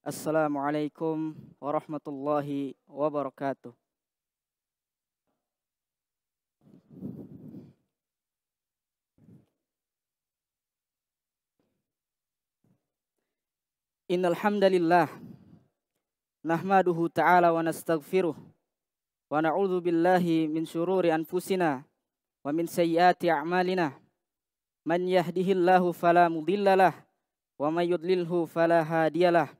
Assalamualaikum warahmatullahi wabarakatuh. Innal hamdalillah nahmaduhu ta'ala wa nastaghfiruh wa na'udzu billahi min shururi anfusina wa min sayyiati a'malina man yahdihillahu fala mudhillalah wa may yudlilhu fala hadiyalah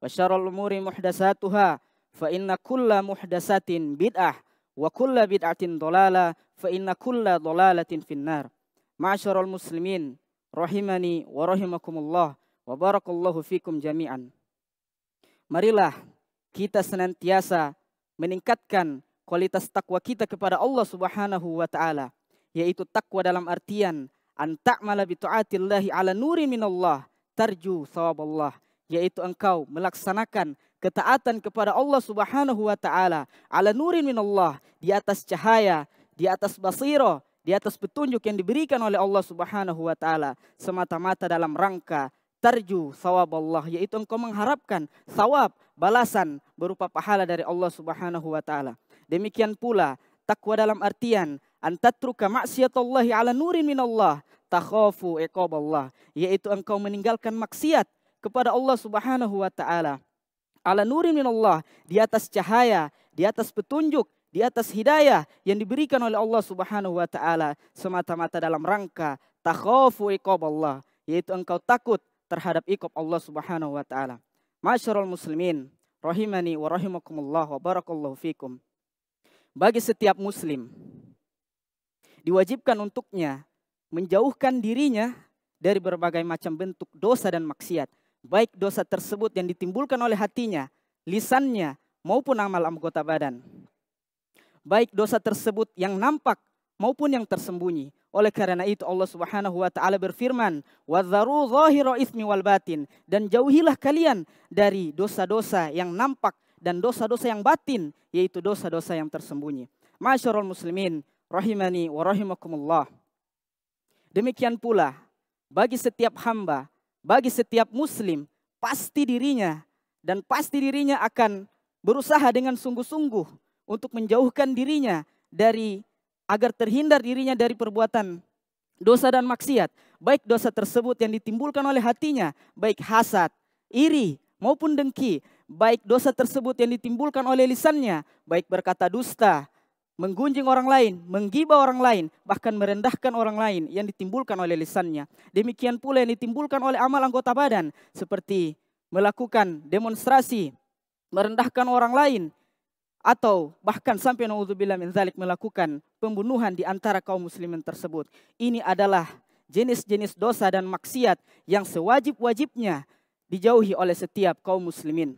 wa syarrul umuri muhdasatuha fa inna kulla muhdasatin bid'ah wa kulla bid'atin dolala fa inna kulla dolalatin finnar ma'asyarul muslimin rahimani wa rahimakumullah wa barakallahu fikum jami'an marilah kita senantiasa meningkatkan kualitas takwa kita kepada Allah Subhanahu wa taala yaitu takwa dalam artian antakmala bi taatillahi ala nuri minallah tarju sawaballah yaitu engkau melaksanakan ketaatan kepada Allah Subhanahu wa taala ala nurin min Allah di atas cahaya, di atas basiro, di atas petunjuk yang diberikan oleh Allah Subhanahu wa taala semata-mata dalam rangka tarju sawab Allah yaitu engkau mengharapkan sawab balasan berupa pahala dari Allah Subhanahu wa taala. Demikian pula takwa dalam artian antatruka maksiatallahi ala nurin min Allah takhafu iqaballah yaitu engkau meninggalkan maksiat kepada Allah Subhanahu wa taala. Ala nurin min Allah, di atas cahaya, di atas petunjuk, di atas hidayah yang diberikan oleh Allah Subhanahu wa taala semata-mata dalam rangka takhafu iqab Allah, yaitu engkau takut terhadap iqab Allah Subhanahu wa taala. Masyarul muslimin, rahimani wa rahimakumullah wa barakallahu fikum. Bagi setiap muslim diwajibkan untuknya menjauhkan dirinya dari berbagai macam bentuk dosa dan maksiat baik dosa tersebut yang ditimbulkan oleh hatinya, lisannya, maupun amal anggota badan. Baik dosa tersebut yang nampak maupun yang tersembunyi. Oleh karena itu Allah Subhanahu wa taala berfirman, "Wadzaru zahira ismi wal batin" dan jauhilah kalian dari dosa-dosa yang nampak dan dosa-dosa yang batin, yaitu dosa-dosa yang tersembunyi. Masyarul muslimin, rahimani wa rahimakumullah. Demikian pula bagi setiap hamba bagi setiap muslim pasti dirinya dan pasti dirinya akan berusaha dengan sungguh-sungguh untuk menjauhkan dirinya dari agar terhindar dirinya dari perbuatan dosa dan maksiat, baik dosa tersebut yang ditimbulkan oleh hatinya, baik hasad, iri maupun dengki, baik dosa tersebut yang ditimbulkan oleh lisannya, baik berkata dusta, menggunjing orang lain, menggibah orang lain, bahkan merendahkan orang lain yang ditimbulkan oleh lisannya. Demikian pula yang ditimbulkan oleh amal anggota badan seperti melakukan demonstrasi, merendahkan orang lain atau bahkan sampai naudzubillah min zalik melakukan pembunuhan di antara kaum muslimin tersebut. Ini adalah jenis-jenis dosa dan maksiat yang sewajib-wajibnya dijauhi oleh setiap kaum muslimin.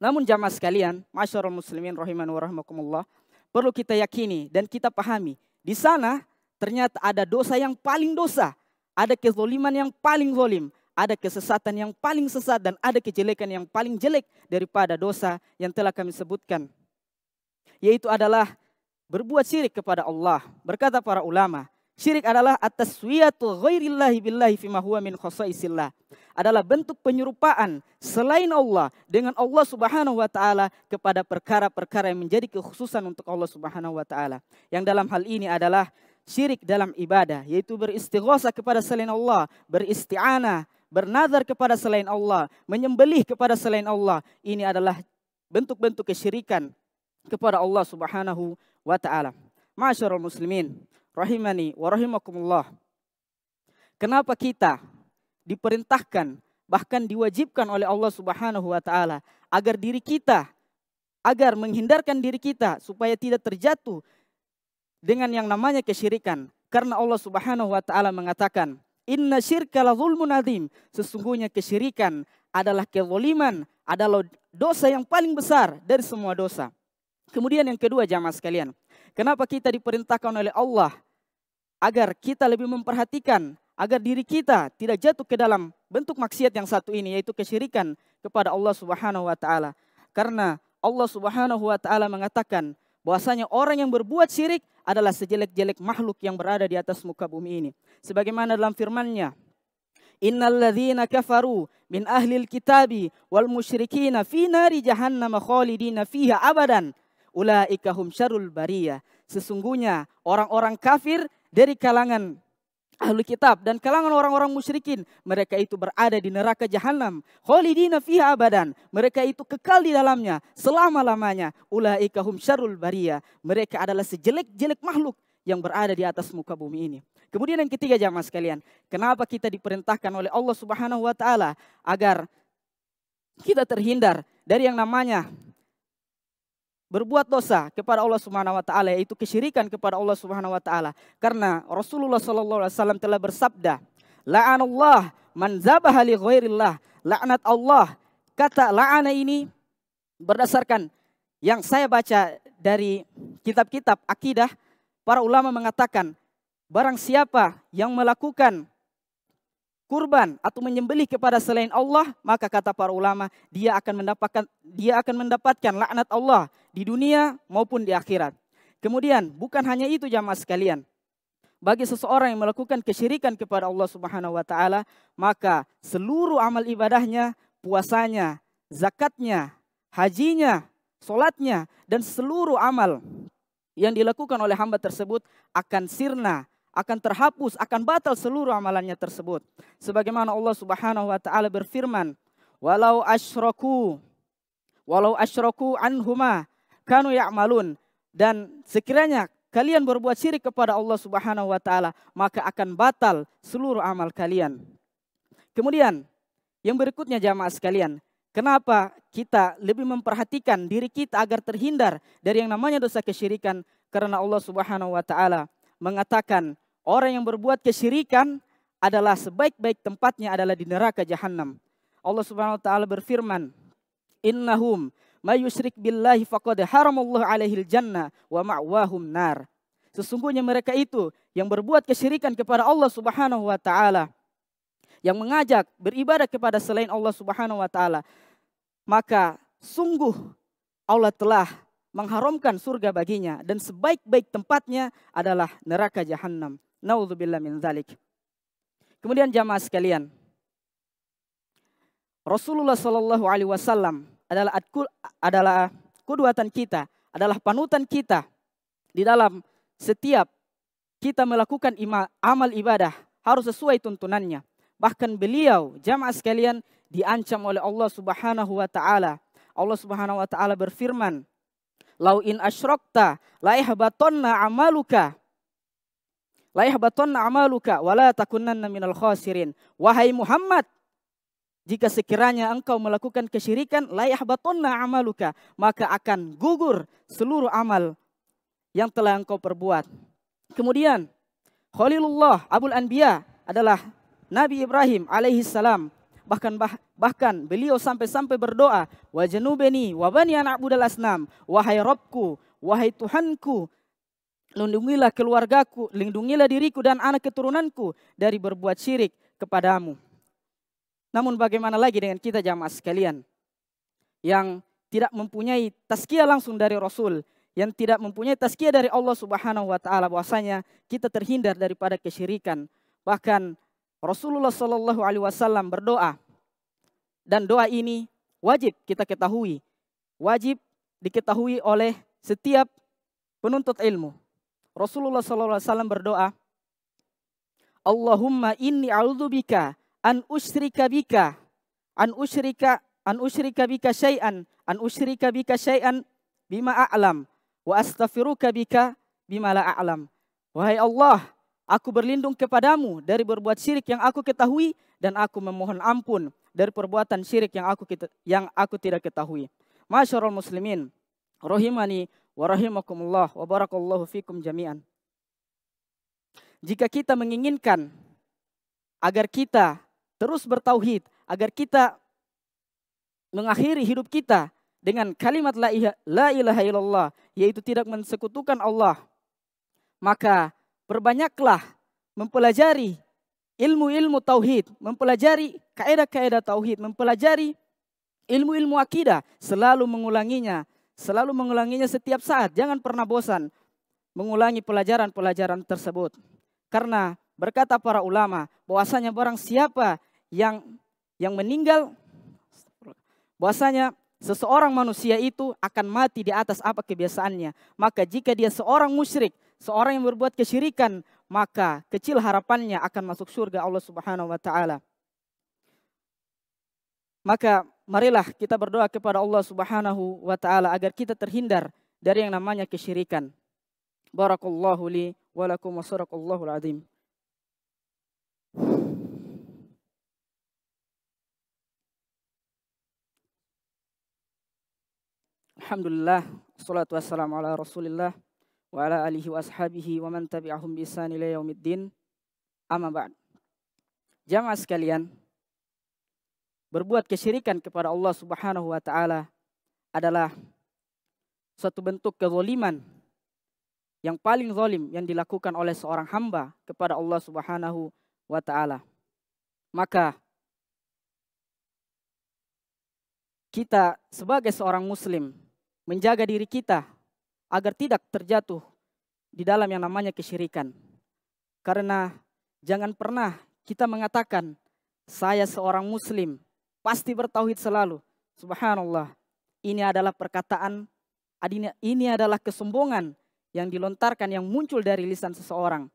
Namun jamaah sekalian, masyarul muslimin rahiman wa rahmakumullah, perlu kita yakini dan kita pahami. Di sana ternyata ada dosa yang paling dosa, ada kezoliman yang paling zolim, ada kesesatan yang paling sesat dan ada kejelekan yang paling jelek daripada dosa yang telah kami sebutkan. Yaitu adalah berbuat syirik kepada Allah. Berkata para ulama, Syirik adalah atas ghairillahi billahi fima huwa min khosaisillah. Adalah bentuk penyerupaan selain Allah dengan Allah subhanahu wa ta'ala kepada perkara-perkara yang menjadi kekhususan untuk Allah subhanahu wa ta'ala. Yang dalam hal ini adalah syirik dalam ibadah. Yaitu beristighosa kepada selain Allah, beristi'anah, bernazar kepada selain Allah, menyembelih kepada selain Allah. Ini adalah bentuk-bentuk kesyirikan kepada Allah subhanahu wa ta'ala. Masyarul muslimin rahimani wa rahimakumullah. Kenapa kita diperintahkan bahkan diwajibkan oleh Allah Subhanahu wa taala agar diri kita agar menghindarkan diri kita supaya tidak terjatuh dengan yang namanya kesyirikan karena Allah Subhanahu wa taala mengatakan inna syirka la zulmun adzim sesungguhnya kesyirikan adalah kezaliman adalah dosa yang paling besar dari semua dosa kemudian yang kedua jamaah sekalian kenapa kita diperintahkan oleh Allah agar kita lebih memperhatikan agar diri kita tidak jatuh ke dalam bentuk maksiat yang satu ini yaitu kesyirikan kepada Allah Subhanahu wa taala. Karena Allah Subhanahu wa taala mengatakan bahwasanya orang yang berbuat syirik adalah sejelek-jelek makhluk yang berada di atas muka bumi ini. Sebagaimana dalam firman-Nya, Innalladzina kafaru min ahlil kitabi wal musyrikina fi nari jahannam khalidina fiha abadan." Ulaika hum syarrul bariyah. Sesungguhnya orang-orang kafir dari kalangan ahli kitab dan kalangan orang-orang musyrikin. Mereka itu berada di neraka jahanam. Khalidina fiha abadan. Mereka itu kekal di dalamnya selama-lamanya. Ulaika hum syarul baria. Mereka adalah sejelek-jelek makhluk yang berada di atas muka bumi ini. Kemudian yang ketiga jamaah sekalian. Kenapa kita diperintahkan oleh Allah subhanahu wa ta'ala agar kita terhindar dari yang namanya berbuat dosa kepada Allah Subhanahu wa taala yaitu kesyirikan kepada Allah Subhanahu wa taala karena Rasulullah sallallahu alaihi wasallam telah bersabda la'anallah man zabaha li ghairillah laknat Allah kata la'ana ini berdasarkan yang saya baca dari kitab-kitab akidah para ulama mengatakan barang siapa yang melakukan kurban atau menyembelih kepada selain Allah, maka kata para ulama, dia akan mendapatkan dia akan mendapatkan laknat Allah di dunia maupun di akhirat. Kemudian, bukan hanya itu jamaah sekalian. Bagi seseorang yang melakukan kesyirikan kepada Allah Subhanahu wa taala, maka seluruh amal ibadahnya, puasanya, zakatnya, hajinya, solatnya dan seluruh amal yang dilakukan oleh hamba tersebut akan sirna akan terhapus, akan batal seluruh amalannya tersebut. Sebagaimana Allah Subhanahu wa taala berfirman, "Walau asyraku walau asyraku anhuma kanu ya'malun." Dan sekiranya kalian berbuat syirik kepada Allah Subhanahu wa taala, maka akan batal seluruh amal kalian. Kemudian, yang berikutnya jamaah sekalian, kenapa kita lebih memperhatikan diri kita agar terhindar dari yang namanya dosa kesyirikan karena Allah Subhanahu wa taala mengatakan orang yang berbuat kesyirikan adalah sebaik-baik tempatnya adalah di neraka jahanam. Allah Subhanahu wa taala berfirman, "Innahum may billahi faqad haramallahu alaihil jannah wa ma'wahum nar." Sesungguhnya mereka itu yang berbuat kesyirikan kepada Allah Subhanahu wa taala, yang mengajak beribadah kepada selain Allah Subhanahu wa taala, maka sungguh Allah telah mengharamkan surga baginya dan sebaik-baik tempatnya adalah neraka jahanam. Nauzubillah min zalik. Kemudian jamaah sekalian, Rasulullah Shallallahu Alaihi Wasallam adalah adalah kuduatan kita, adalah panutan kita di dalam setiap kita melakukan ima, amal ibadah harus sesuai tuntunannya. Bahkan beliau jamaah sekalian diancam oleh Allah Subhanahu wa taala. Allah Subhanahu wa taala berfirman, Lau in asyrokta laihbatonna amaluka. Laihbatonna amaluka wala takunanna minal khasirin. Wahai Muhammad, jika sekiranya engkau melakukan kesyirikan, laihbatonna amaluka, maka akan gugur seluruh amal yang telah engkau perbuat. Kemudian, Khalilullah Abul Anbiya adalah Nabi Ibrahim alaihi salam Bahkan bah, bahkan beliau sampai-sampai berdoa, "Wa janubani wa bani an'budal asnam." Wahai Robku, wahai Tuhanku, lindungilah keluargaku, lindungilah diriku dan anak keturunanku dari berbuat syirik kepadamu. Namun bagaimana lagi dengan kita jamaah sekalian yang tidak mempunyai tazkiyah langsung dari Rasul, yang tidak mempunyai tazkiyah dari Allah Subhanahu wa taala bahwasanya kita terhindar daripada kesyirikan. Bahkan Rasulullah Shallallahu Alaihi Wasallam berdoa dan doa ini wajib kita ketahui, wajib diketahui oleh setiap penuntut ilmu. Rasulullah Shallallahu Alaihi Wasallam berdoa, Allahumma inni a'udzubika an usyrika bika an usyrika an usyrika bika syai'an an usyrika bika syai'an bima a'lam wa astaghfiruka bika bima la a'lam. Wahai Allah, Aku berlindung kepadamu dari berbuat syirik yang aku ketahui dan aku memohon ampun dari perbuatan syirik yang aku kita, yang aku tidak ketahui. Masyarul muslimin, rohimani wa rahimakumullah wa barakallahu fikum jami'an. Jika kita menginginkan agar kita terus bertauhid, agar kita mengakhiri hidup kita dengan kalimat la ilaha illallah, yaitu tidak mensekutukan Allah, maka Berbanyaklah mempelajari ilmu-ilmu tauhid, mempelajari kaidah-kaidah tauhid, mempelajari ilmu-ilmu akidah, selalu mengulanginya, selalu mengulanginya setiap saat. Jangan pernah bosan mengulangi pelajaran-pelajaran tersebut. Karena berkata para ulama bahwasanya barang siapa yang yang meninggal bahwasanya seseorang manusia itu akan mati di atas apa kebiasaannya. Maka jika dia seorang musyrik, seorang yang berbuat kesyirikan, maka kecil harapannya akan masuk surga Allah Subhanahu wa taala. Maka marilah kita berdoa kepada Allah Subhanahu wa taala agar kita terhindar dari yang namanya kesyirikan. Barakallahu li wa lakum wa sadaqallahu azim. Alhamdulillah, salatu wassalamu ala rasulillah wa ala alihi wa ashabihi wa man tabi'ahum ila yaumiddin. Amma ba'd. Jamaah sekalian, berbuat kesyirikan kepada Allah Subhanahu wa taala adalah suatu bentuk kezaliman yang paling zalim yang dilakukan oleh seorang hamba kepada Allah Subhanahu wa taala. Maka kita sebagai seorang muslim menjaga diri kita agar tidak terjatuh di dalam yang namanya kesyirikan. Karena jangan pernah kita mengatakan saya seorang muslim, pasti bertauhid selalu. Subhanallah. Ini adalah perkataan ini adalah kesombongan yang dilontarkan yang muncul dari lisan seseorang.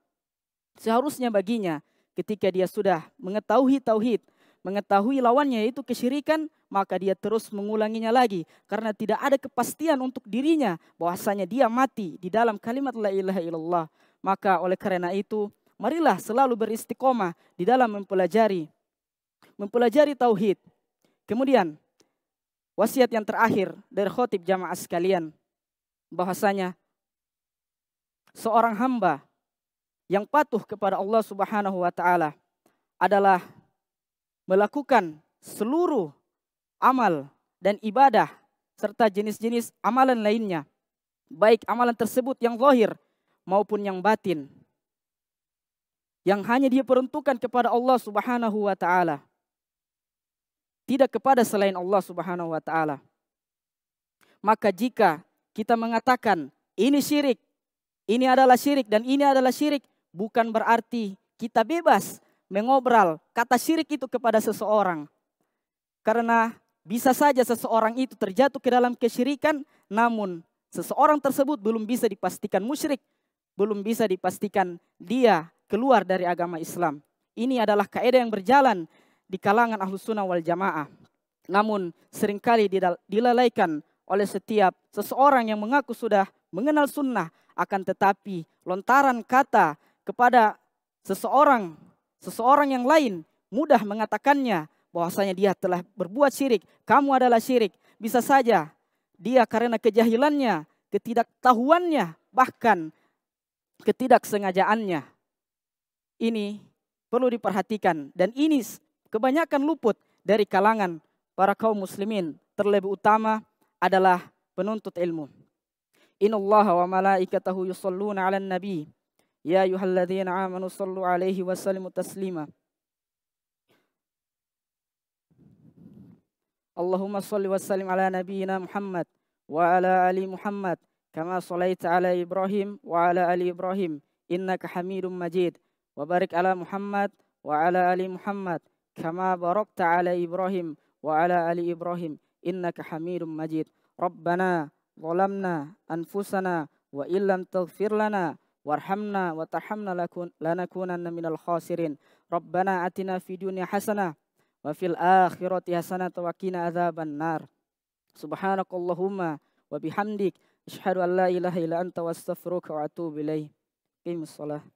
Seharusnya baginya ketika dia sudah mengetahui tauhid, mengetahui lawannya yaitu kesyirikan, maka dia terus mengulanginya lagi karena tidak ada kepastian untuk dirinya bahwasanya dia mati di dalam kalimat la ilaha illallah. Maka oleh karena itu, marilah selalu beristiqomah di dalam mempelajari mempelajari tauhid. Kemudian wasiat yang terakhir dari khotib jamaah sekalian bahwasanya seorang hamba yang patuh kepada Allah Subhanahu wa taala adalah melakukan seluruh amal dan ibadah serta jenis-jenis amalan lainnya, baik amalan tersebut yang zahir maupun yang batin, yang hanya dia peruntukkan kepada Allah Subhanahu wa taala. Tidak kepada selain Allah Subhanahu wa taala. Maka jika kita mengatakan ini syirik, ini adalah syirik dan ini adalah syirik, bukan berarti kita bebas mengobral kata syirik itu kepada seseorang. Karena bisa saja seseorang itu terjatuh ke dalam kesyirikan, namun seseorang tersebut belum bisa dipastikan musyrik, belum bisa dipastikan dia keluar dari agama Islam. Ini adalah kaidah yang berjalan di kalangan ahlus sunnah wal jamaah. Namun seringkali dilalaikan oleh setiap seseorang yang mengaku sudah mengenal sunnah, akan tetapi lontaran kata kepada seseorang seseorang yang lain mudah mengatakannya bahwasanya dia telah berbuat syirik, kamu adalah syirik. Bisa saja dia karena kejahilannya, ketidaktahuannya, bahkan ketidaksengajaannya. Ini perlu diperhatikan dan ini kebanyakan luput dari kalangan para kaum muslimin, terlebih utama adalah penuntut ilmu. Inna Allah wa malaikatahu yusalluna 'alan nabi يا أيها الذين آمنوا صلوا عليه وسلموا تسليما اللهم صل وسلم على نبينا محمد وعلى آل محمد كما صليت على إبراهيم وعلى آل إبراهيم إنك حميد مجيد وبارك على محمد وعلى آل محمد كما باركت على إبراهيم وعلى آل إبراهيم إنك حميد مجيد ربنا ظلمنا أنفسنا وإن لم تغفر لنا warhamna wa tarhamna lanakunanna minal khasirin. Rabbana atina fid dunya hasanah wa fil akhirati hasanah wa qina adzaban nar. Subhanakallahumma wa bihamdik asyhadu an la ilaha illa anta wa astaghfiruka wa atubu ilaik. Qimis